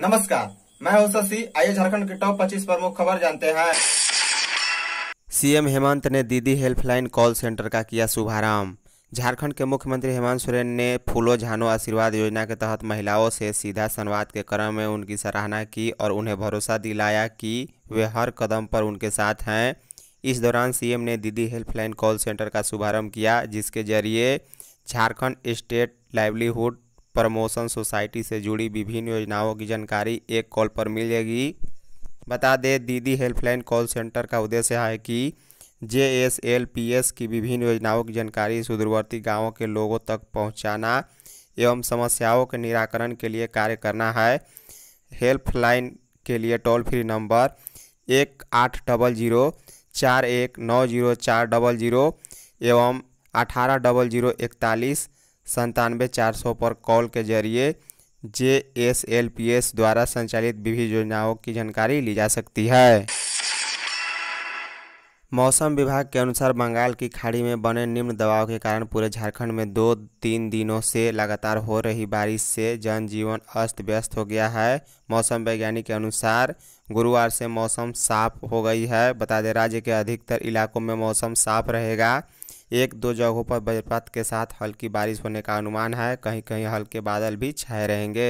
नमस्कार मैं हूं शशि आइए झारखंड के टॉप 25 प्रमुख खबर जानते हैं सीएम हेमंत ने दीदी हेल्पलाइन कॉल सेंटर का किया शुभारंभ झारखंड के मुख्यमंत्री हेमंत सोरेन ने फूलो झानो आशीर्वाद योजना के तहत महिलाओं से सीधा संवाद के क्रम में उनकी सराहना की और उन्हें भरोसा दिलाया कि वे हर कदम पर उनके साथ हैं इस दौरान सीएम ने दीदी हेल्पलाइन कॉल सेंटर का शुभारंभ किया जिसके जरिए Jharkhand state livelihood promotion society से जुड़ी विभिन्न योजनाओं की जानकारी एक कॉल पर मिल जाएगी बता दें दीदी हेल्पलाइन कॉल सेंटर का उद्देश्य है कि J S L P S की विभिन्न योजनाओं की जानकारी सुदूरवर्ती गांवों के लोगों तक पहुंचाना एवं समस्याओं के निराकरण के लिए कार्य करना है हेल्पलाइन के लिए टोल फ्री नंबर एक आठ डबल जीरो चार एक नौ जीरो चार डबल जीरो एवं अठारह डबल जीरो इकतालीस संतानवे चार सौ पर कॉल के जरिए J S L P S द्वारा संचालित विभिन्न योजनाओं की जानकारी ली जा सकती है मौसम विभाग के अनुसार बंगाल की खाड़ी में बने निम्न दबाव के कारण पूरे झारखंड में दो तीन दिनों से लगातार हो रही बारिश से जनजीवन अस्त व्यस्त हो गया है मौसम वैज्ञानिक के अनुसार गुरुवार से मौसम साफ हो गई है बता दें राज्य के अधिकतर इलाकों में मौसम साफ रहेगा एक दो जगहों पर वज्रपात के साथ हल्की बारिश होने का अनुमान है कहीं कहीं हल्के बादल भी छाए रहेंगे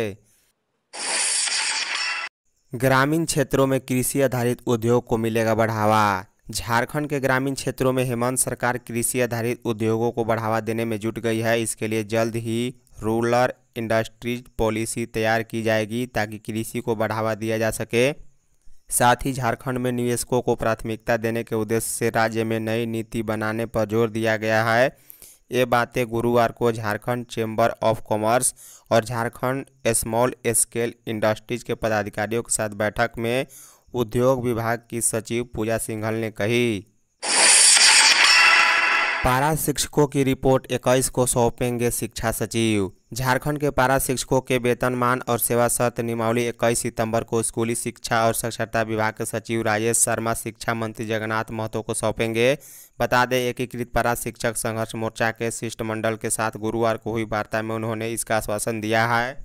ग्रामीण क्षेत्रों में कृषि आधारित उद्योग को मिलेगा बढ़ावा झारखंड के ग्रामीण क्षेत्रों में हेमंत सरकार कृषि आधारित उद्योगों को बढ़ावा देने में जुट गई है इसके लिए जल्द ही रूरल इंडस्ट्रीज पॉलिसी तैयार की जाएगी ताकि कृषि को बढ़ावा दिया जा सके साथ ही झारखंड में निवेशकों को प्राथमिकता देने के उद्देश्य से राज्य में नई नीति बनाने पर जोर दिया गया है ये बातें गुरुवार को झारखंड चेंबर ऑफ कॉमर्स और झारखंड स्मॉल स्केल इंडस्ट्रीज के पदाधिकारियों के साथ बैठक में उद्योग विभाग की सचिव पूजा सिंघल ने कही पारा शिक्षकों की रिपोर्ट 21 को सौंपेंगे शिक्षा सचिव झारखंड के पारा शिक्षकों के वेतनमान और सेवा शर्त नियमावली 21 सितंबर को स्कूली शिक्षा और साक्षरता विभाग के सचिव राजेश शर्मा शिक्षा मंत्री जगन्नाथ महतो को सौंपेंगे बता दें एकीकृत पारा शिक्षक संघर्ष मोर्चा के शिष्टमंडल के साथ गुरुवार को हुई वार्ता में उन्होंने इसका आश्वासन दिया है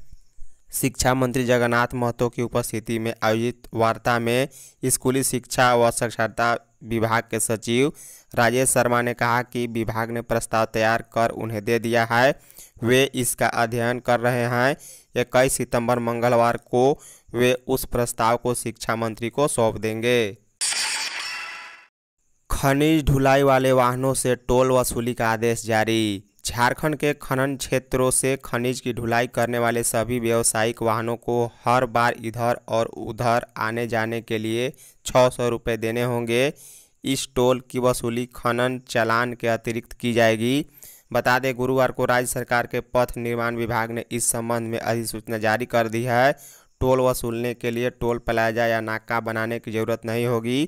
शिक्षा मंत्री जगन्नाथ महतो की उपस्थिति में आयोजित वार्ता में स्कूली शिक्षा व साक्षरता विभाग के सचिव राजेश शर्मा ने कहा कि विभाग ने प्रस्ताव तैयार कर उन्हें दे दिया है वे इसका अध्ययन कर रहे हैं इक्कीस सितंबर मंगलवार को वे उस प्रस्ताव को शिक्षा मंत्री को सौंप देंगे खनिज ढुलाई वाले वाहनों से टोल वसूली का आदेश जारी झारखंड के खनन क्षेत्रों से खनिज की ढुलाई करने वाले सभी व्यावसायिक वाहनों को हर बार इधर और उधर आने जाने के लिए छः सौ रुपये देने होंगे इस टोल की वसूली खनन चालान के अतिरिक्त की जाएगी बता दें गुरुवार को राज्य सरकार के पथ निर्माण विभाग ने इस संबंध में अधिसूचना जारी कर दी है टोल वसूलने के लिए टोल प्लाजा या नाका बनाने की जरूरत नहीं होगी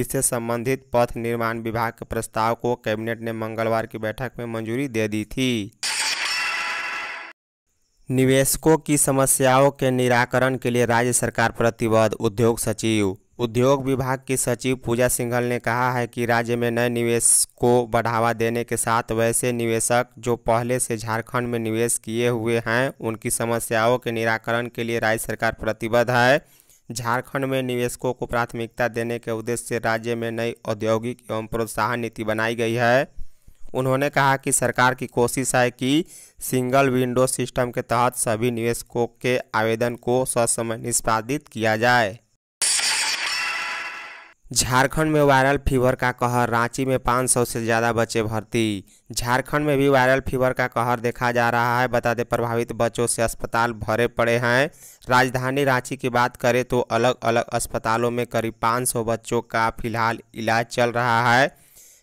इससे संबंधित पथ निर्माण विभाग के प्रस्ताव को कैबिनेट ने मंगलवार की बैठक में मंजूरी दे दी थी निवेशकों की समस्याओं के निराकरण के लिए राज्य सरकार प्रतिबद्ध उद्योग सचिव उद्योग विभाग की सचिव पूजा सिंघल ने कहा है कि राज्य में नए निवेश को बढ़ावा देने के साथ वैसे निवेशक जो पहले से झारखंड में निवेश किए हुए हैं उनकी समस्याओं के निराकरण के लिए राज्य सरकार प्रतिबद्ध है झारखंड में निवेशकों को प्राथमिकता देने के उद्देश्य से राज्य में नई औद्योगिक एवं प्रोत्साहन नीति बनाई गई है उन्होंने कहा कि सरकार की कोशिश है कि सिंगल विंडो सिस्टम के तहत सभी निवेशकों के आवेदन को ससमय निष्पादित किया जाए झारखंड में वायरल फीवर का कहर रांची में 500 से ज़्यादा बच्चे भर्ती झारखंड में भी वायरल फीवर का कहर देखा जा रहा है बता दें प्रभावित बच्चों से अस्पताल भरे पड़े हैं राजधानी रांची की बात करें तो अलग अलग अस्पतालों में करीब 500 बच्चों का फिलहाल इलाज चल रहा है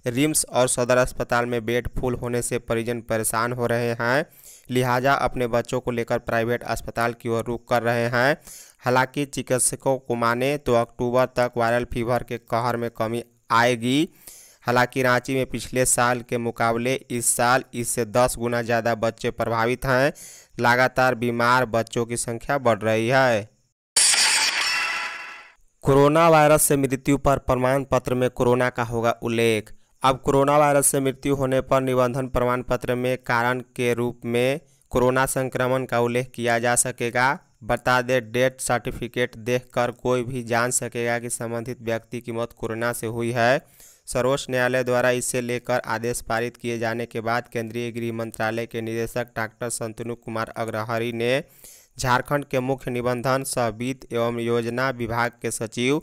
रिम्स और सदर अस्पताल में बेड फुल होने से परिजन परेशान हो रहे हैं लिहाजा अपने बच्चों को लेकर प्राइवेट अस्पताल की ओर रुख कर रहे हैं हालांकि चिकित्सकों को माने तो अक्टूबर तक वायरल फीवर के कहर में कमी आएगी हालांकि रांची में पिछले साल के मुकाबले इस साल इससे दस गुना ज़्यादा बच्चे प्रभावित हैं लगातार बीमार बच्चों की संख्या बढ़ रही है कोरोना वायरस से मृत्यु पर प्रमाण पत्र में कोरोना का होगा उल्लेख अब कोरोना वायरस से मृत्यु होने पर निबंधन प्रमाण पत्र में कारण के रूप में कोरोना संक्रमण का उल्लेख किया जा सकेगा बता दें डेथ सर्टिफिकेट देखकर कोई भी जान सकेगा कि संबंधित व्यक्ति की मौत कोरोना से हुई है सर्वोच्च न्यायालय द्वारा इसे लेकर आदेश पारित किए जाने के बाद केंद्रीय गृह मंत्रालय के निदेशक डॉक्टर संतनु कुमार अग्रहरी ने झारखंड के मुख्य निबंधन सह वित्त एवं योजना विभाग के सचिव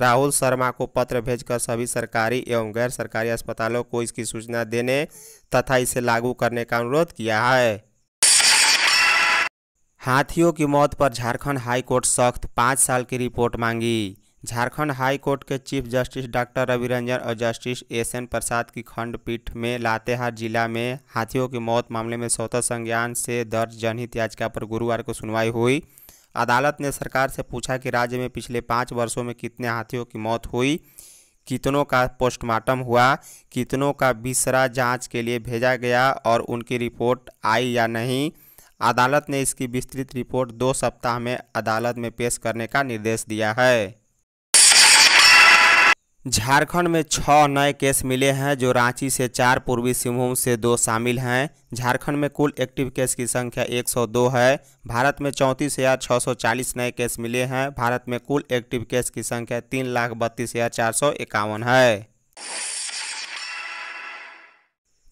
राहुल शर्मा को पत्र भेजकर सभी सरकारी एवं गैर सरकारी अस्पतालों को इसकी सूचना देने तथा इसे लागू करने का अनुरोध किया है हाथियों की मौत पर झारखंड हाईकोर्ट सख्त पाँच साल की रिपोर्ट मांगी झारखंड हाई कोर्ट के chief justice doctor Ravi Ranjan और जस्टिस एस एन प्रसाद की खंडपीठ में लातेहार जिला में हाथियों की मौत मामले में स्वतः संज्ञान से दर्ज जनहित याचिका पर गुरुवार को सुनवाई हुई अदालत ने सरकार से पूछा कि राज्य में पिछले पाँच वर्षों में कितने हाथियों की मौत हुई कितनों का पोस्टमार्टम हुआ कितनों का बिसरा जांच के लिए भेजा गया और उनकी रिपोर्ट आई या नहीं अदालत ने इसकी विस्तृत रिपोर्ट दो सप्ताह में अदालत में पेश करने का निर्देश दिया है झारखंड में छः नए केस मिले हैं जो रांची से चार पूर्वी सिंहभूम से दो शामिल हैं झारखंड में कुल एक्टिव केस की संख्या 102 है भारत में चौंतीस हज़ार छः सौ चालीस नए केस मिले हैं भारत में कुल एक्टिव केस की संख्या तीन लाख बत्तीस हज़ार चार सौ इक्यावन है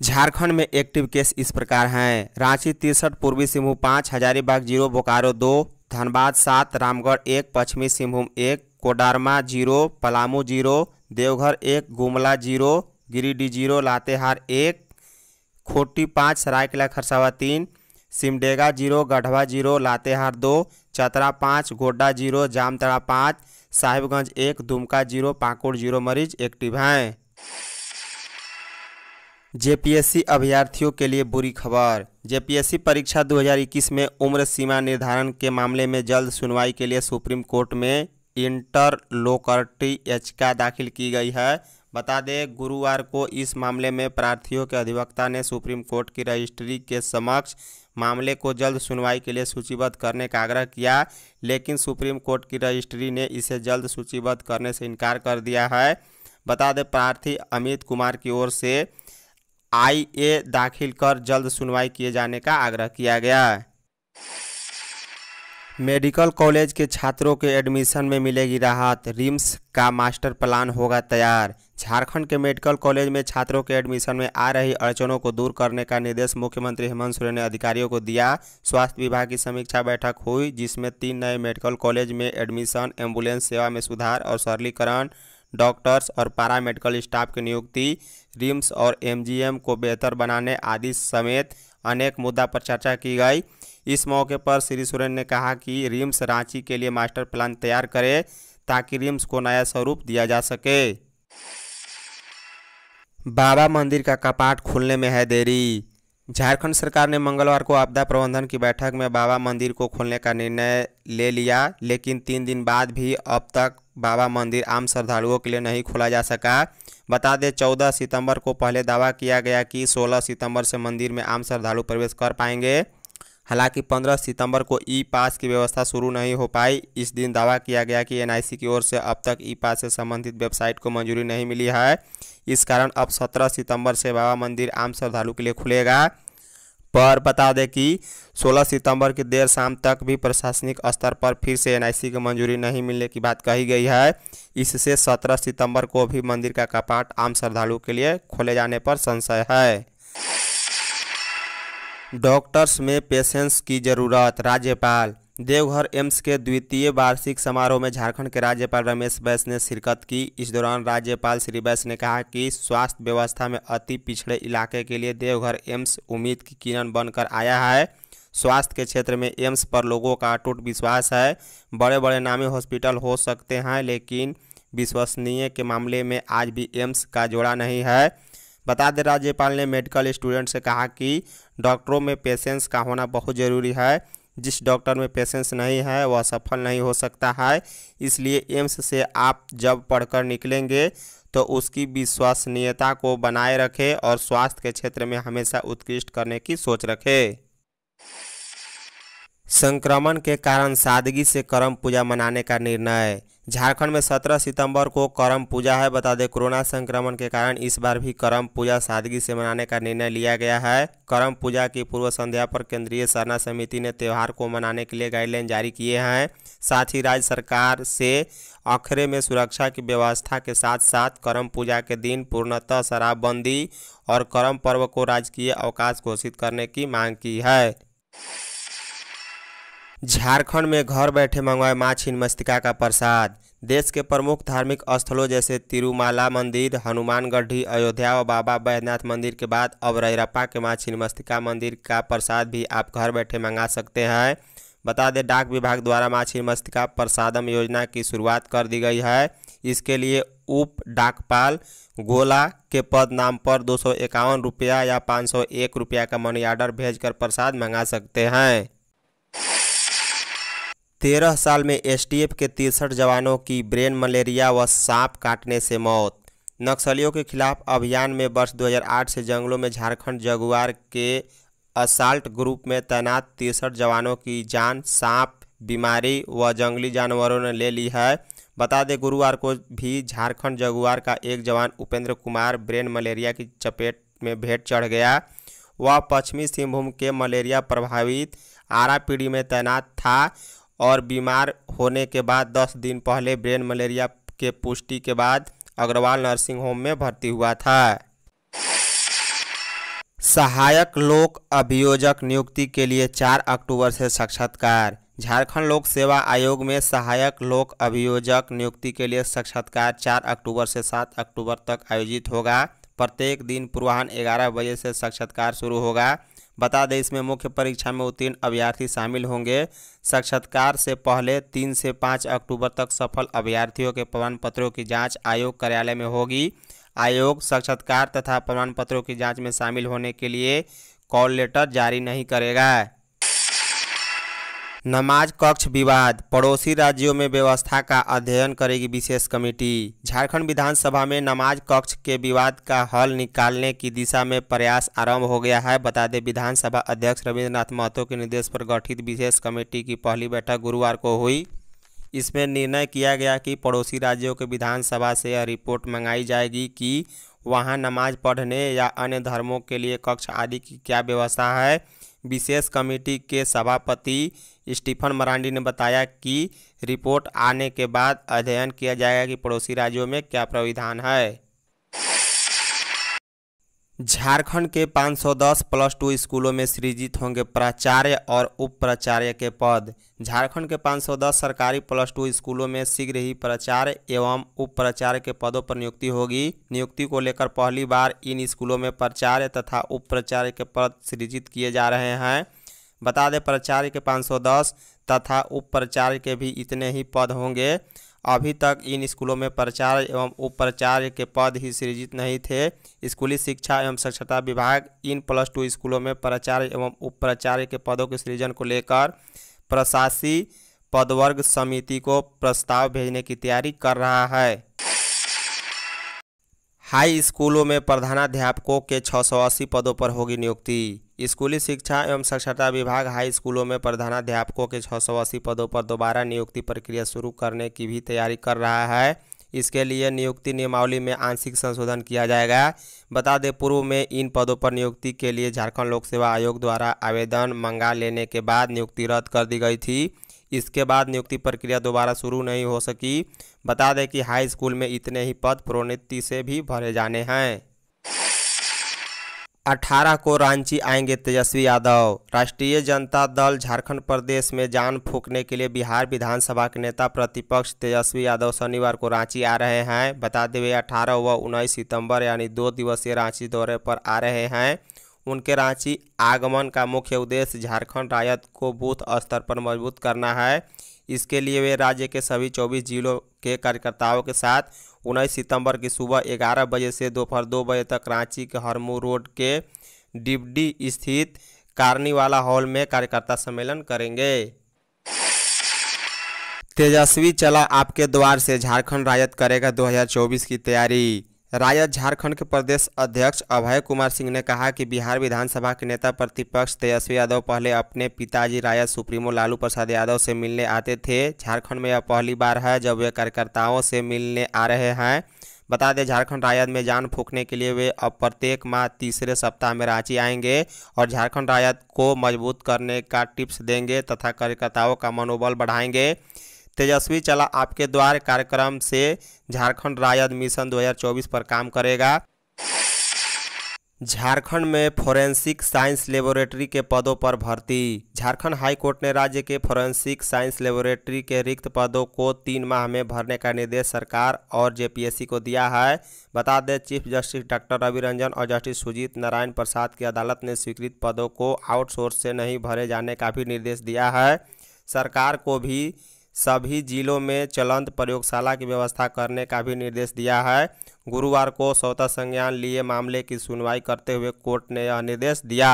झारखंड में एक्टिव केस इस प्रकार हैं रांची तिरसठ पूर्वी सिंहभूम पाँच हजारीबाग जीरो बोकारो दो धनबाद सात रामगढ़ एक पश्चिमी सिंहभूम एक कोडारमा जीरो पलामू जीरो देवघर एक गुमला जीरो गिरिडीह जीरो लातेहार एक खोटी पाँच सरायकला खरसावा तीन सिमडेगा जीरो गढ़वा जीरो लातेहार दो चतरा पाँच गोड्डा जीरो जामतड़ा पाँच साहिबगंज एक दुमका जीरो पाकुड़ जीरो मरीज एक्टिव हैं जेपीएससी अभ्यर्थियों के लिए बुरी खबर जेपीएससी परीक्षा 2021 में उम्र सीमा निर्धारण के मामले में जल्द सुनवाई के लिए सुप्रीम कोर्ट में इंटरलोकटरी याचिका दाखिल की गई है बता दें गुरुवार को इस मामले में प्रार्थियों के अधिवक्ता ने सुप्रीम कोर्ट की रजिस्ट्री के समक्ष मामले को जल्द सुनवाई के लिए सूचीबद्ध करने का आग्रह किया लेकिन सुप्रीम कोर्ट की रजिस्ट्री ने इसे जल्द सूचीबद्ध करने से इनकार कर दिया है बता दें प्रार्थी अमित कुमार की ओर से आई ए दाखिल कर जल्द सुनवाई किए जाने का आग्रह किया गया मेडिकल कॉलेज के छात्रों के एडमिशन में मिलेगी राहत रिम्स का मास्टर प्लान होगा तैयार झारखंड के मेडिकल कॉलेज में छात्रों के एडमिशन में आ रही अड़चनों को दूर करने का निर्देश मुख्यमंत्री हेमंत सोरेन ने अधिकारियों को दिया स्वास्थ्य विभाग की समीक्षा बैठक हुई जिसमें तीन नए मेडिकल कॉलेज में एडमिशन एम्बुलेंस सेवा में सुधार और सरलीकरण डॉक्टर्स और पारा मेडिकल स्टाफ की नियुक्ति रिम्स और एम को बेहतर बनाने आदि समेत अनेक मुद्दा पर चर्चा की गई इस मौके पर श्री सोरेन ने कहा कि रिम्स रांची के लिए मास्टर प्लान तैयार करे ताकि रिम्स को नया स्वरूप दिया जा सके बाबा मंदिर का कपाट खुलने में है देरी झारखंड सरकार ने मंगलवार को आपदा प्रबंधन की बैठक में बाबा मंदिर को खोलने का निर्णय ले लिया लेकिन तीन दिन बाद भी अब तक बाबा मंदिर आम श्रद्धालुओं के लिए नहीं खोला जा सका बता दें चौदह सितंबर को पहले दावा किया गया कि सोलह सितंबर से मंदिर में आम श्रद्धालु प्रवेश कर पाएंगे हालांकि 15 सितंबर को ई पास की व्यवस्था शुरू नहीं हो पाई इस दिन दावा किया गया कि एनआईसी की ओर से अब तक ई पास से संबंधित वेबसाइट को मंजूरी नहीं मिली है इस कारण अब 17 सितंबर से बाबा मंदिर आम श्रद्धालु के लिए खुलेगा पर बता दें कि 16 सितंबर की देर शाम तक भी प्रशासनिक स्तर पर फिर से एनआईसी की मंजूरी नहीं मिलने की बात कही गई है इससे 17 सितंबर को भी मंदिर का कपाट आम श्रद्धालु के लिए खोले जाने पर संशय है डॉक्टर्स में पेशेंस की जरूरत राज्यपाल देवघर एम्स के द्वितीय वार्षिक समारोह में झारखंड के राज्यपाल रमेश बैस ने शिरकत की इस दौरान राज्यपाल श्री बैस ने कहा कि स्वास्थ्य व्यवस्था में अति पिछड़े इलाके के लिए देवघर एम्स उम्मीद की किरण बनकर आया है स्वास्थ्य के क्षेत्र में एम्स पर लोगों का अटूट विश्वास है बड़े बड़े नामी हॉस्पिटल हो सकते हैं लेकिन विश्वसनीय के मामले में आज भी एम्स का जोड़ा नहीं है बता दें राज्यपाल ने मेडिकल स्टूडेंट से कहा कि डॉक्टरों में पेशेंस का होना बहुत ज़रूरी है जिस डॉक्टर में पेशेंस नहीं है वह सफल नहीं हो सकता है इसलिए एम्स से आप जब पढ़कर निकलेंगे तो उसकी विश्वसनीयता को बनाए रखें और स्वास्थ्य के क्षेत्र में हमेशा उत्कृष्ट करने की सोच रखें संक्रमण के कारण सादगी से करम पूजा मनाने का निर्णय झारखंड में 17 सितंबर को करम पूजा है बता दें कोरोना संक्रमण के कारण इस बार भी करम पूजा सादगी से मनाने का निर्णय लिया गया है करम पूजा की पूर्व संध्या पर केंद्रीय सरना समिति ने त्यौहार को मनाने के लिए गाइडलाइन जारी किए हैं साथ ही राज्य सरकार से आखिरे में सुरक्षा की व्यवस्था के साथ साथ करम पूजा के दिन पूर्णतः शराबबंदी और करम पर्व को राजकीय अवकाश घोषित करने की मांग की है झारखंड में घर बैठे मंगवाए माँ छिन मस्तिका का प्रसाद देश के प्रमुख धार्मिक स्थलों जैसे तिरुमाला मंदिर हनुमानगढ़ी अयोध्या और बाबा बैद्यनाथ मंदिर के बाद अब रैरप्पा के माँ छिन मस्तिका मंदिर का प्रसाद भी आप घर बैठे मंगा सकते हैं बता दें डाक विभाग द्वारा माँ छिन मस्तिका प्रसादम योजना की शुरुआत कर दी गई है इसके लिए उप डाकपाल गोला के पद नाम पर दो सौ इक्यावन रुपया या पाँच सौ एक रुपया का मनी ऑर्डर भेजकर प्रसाद मंगा सकते हैं तेरह साल में एसटीएफ के तिरसठ जवानों की ब्रेन मलेरिया व सांप काटने से मौत नक्सलियों के खिलाफ अभियान में वर्ष 2008 से जंगलों में झारखंड जगुआर के असाल्ट ग्रुप में तैनात तिरसठ जवानों की जान सांप बीमारी व जंगली जानवरों ने ले ली है बता दें गुरुवार को भी झारखंड जगुआर का एक जवान उपेंद्र कुमार ब्रेन मलेरिया की चपेट में भेंट चढ़ गया वह पश्चिमी सिंहभूम के मलेरिया प्रभावित आरा पीढ़ी में तैनात था और बीमार होने के बाद 10 दिन पहले ब्रेन मलेरिया के पुष्टि के बाद अग्रवाल नर्सिंग होम में भर्ती हुआ था सहायक लोक अभियोजक नियुक्ति के लिए 4 अक्टूबर से साक्षात्कार झारखंड लोक सेवा आयोग में सहायक लोक अभियोजक नियुक्ति के लिए साक्षात्कार 4 अक्टूबर से 7 अक्टूबर तक आयोजित होगा प्रत्येक दिन पूर्वाहन ग्यारह बजे से साक्षात्कार शुरू होगा बता दें इसमें मुख्य परीक्षा में उत्तीर्ण अभ्यर्थी शामिल होंगे साक्षात्कार से पहले तीन से पाँच अक्टूबर तक सफल अभ्यर्थियों के प्रमाण पत्रों की जाँच आयोग कार्यालय में होगी आयोग साक्षात्कार तथा प्रमाण पत्रों की जाँच में शामिल होने के लिए कॉल लेटर जारी नहीं करेगा नमाज कक्ष विवाद पड़ोसी राज्यों में व्यवस्था का अध्ययन करेगी विशेष कमेटी झारखंड विधानसभा में नमाज कक्ष के विवाद का हल निकालने की दिशा में प्रयास आरंभ हो गया है बता दें विधानसभा अध्यक्ष रविन्द्रनाथ महतो के निर्देश पर गठित विशेष कमेटी की पहली बैठक गुरुवार को हुई इसमें निर्णय किया गया कि पड़ोसी राज्यों के विधानसभा से यह रिपोर्ट मंगाई जाएगी कि वहाँ नमाज पढ़ने या अन्य धर्मों के लिए कक्ष आदि की क्या व्यवस्था है विशेष कमेटी के सभापति स्टीफन मरांडी ने बताया कि रिपोर्ट आने के बाद अध्ययन किया जाएगा कि पड़ोसी राज्यों में क्या प्राविधान है झारखंड के 510 प्लस टू स्कूलों में सृजित होंगे प्राचार्य और उप प्राचार्य के पद झारखंड के 510 सरकारी प्लस टू स्कूलों में शीघ्र ही प्राचार्य एवं उप प्राचार्य के पदों पर नियुक्ति होगी नियुक्ति को लेकर पहली बार इन स्कूलों में प्राचार्य तथा उप प्राचार्य के पद सृजित किए जा रहे हैं बता दें प्राचार्य के 510 तथा उप प्राचार्य के भी इतने ही पद होंगे अभी तक इन स्कूलों में प्राचार्य एवं उप प्राचार्य के पद ही सृजित नहीं थे स्कूली शिक्षा एवं साक्षरता विभाग इन प्लस टू स्कूलों में प्राचार्य एवं उप प्राचार्य के पदों के सृजन को लेकर प्रशासी पदवर्ग समिति को प्रस्ताव भेजने की तैयारी कर रहा है हाई स्कूलों में प्रधानाध्यापकों के 680 पदों पर होगी नियुक्ति स्कूली शिक्षा एवं साक्षरता विभाग हाई स्कूलों में प्रधानाध्यापकों के छः पदों पर दोबारा नियुक्ति प्रक्रिया शुरू करने की भी तैयारी कर रहा है इसके लिए नियुक्ति नियमावली में आंशिक संशोधन किया जाएगा बता दें पूर्व में इन पदों पर नियुक्ति के लिए झारखंड लोक सेवा आयोग द्वारा आवेदन मंगा लेने के बाद नियुक्ति रद्द कर दी गई थी इसके बाद नियुक्ति प्रक्रिया दोबारा शुरू नहीं हो सकी बता दें कि हाई स्कूल में इतने ही पद प्रोन्नति से भी भरे जाने हैं 18 को रांची आएंगे तेजस्वी यादव राष्ट्रीय जनता दल झारखंड प्रदेश में जान फूकने के लिए बिहार विधानसभा के नेता प्रतिपक्ष तेजस्वी यादव शनिवार को रांची आ रहे हैं बता दें वे 18 व 19 सितंबर यानी दो दिवसीय रांची दौरे पर आ रहे हैं उनके रांची आगमन का मुख्य उद्देश्य झारखंड रायत को बूथ स्तर पर मजबूत करना है इसके लिए वे राज्य के सभी चौबीस जिलों के कार्यकर्ताओं के साथ उन्नीस सितंबर की सुबह ग्यारह बजे से दोपहर दो बजे तक रांची के हरमू रोड के डिबडी स्थित कार्निवाला हॉल में कार्यकर्ता सम्मेलन करेंगे तेजस्वी चला आपके द्वार से झारखंड राजद करेगा 2024 की तैयारी राजद झारखंड के प्रदेश अध्यक्ष अभय कुमार सिंह ने कहा कि बिहार विधानसभा के नेता प्रतिपक्ष तेजस्वी यादव पहले अपने पिताजी राजद सुप्रीमो लालू प्रसाद यादव से मिलने आते थे झारखंड में यह पहली बार है जब वे कार्यकर्ताओं से मिलने आ रहे हैं बता दें झारखंड राजद में जान फूकने के लिए वे अब प्रत्येक माह तीसरे सप्ताह में रांची आएंगे और झारखंड राजद को मजबूत करने का टिप्स देंगे तथा कार्यकर्ताओं का मनोबल बढ़ाएंगे तेजस्वी चला आपके द्वार कार्यक्रम से झारखंड राजद मिशन 2024 पर काम करेगा झारखंड में फोरेंसिक साइंस लेबोरेटरी के पदों पर भर्ती झारखंड हाई कोर्ट ने राज्य के फोरेंसिक साइंस लेबोरेटरी के रिक्त पदों को तीन माह में भरने का निर्देश सरकार और जेपीएससी को दिया है बता दें chief justice doctor Ravi Ranjan और जस्टिस सुजीत नारायण प्रसाद की अदालत ने स्वीकृत पदों को आउटसोर्स से नहीं भरे जाने का भी निर्देश दिया है सरकार को भी सभी जिलों में चलंत प्रयोगशाला की व्यवस्था करने का भी निर्देश दिया है गुरुवार को स्वतः संज्ञान लिए मामले की सुनवाई करते हुए कोर्ट ने यह निर्देश दिया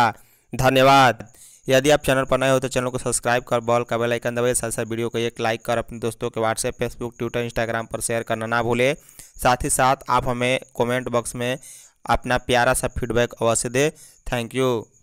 धन्यवाद यदि आप चैनल पर नए हो तो चैनल को सब्सक्राइब कर बॉल का बेल आइकन साथ साथ वीडियो को एक लाइक कर अपने दोस्तों के व्हाट्सएप फेसबुक ट्विटर इंस्टाग्राम पर शेयर करना ना भूलें साथ ही साथ आप हमें कमेंट बॉक्स में अपना प्यारा सा फीडबैक अवश्य दें थैंक यू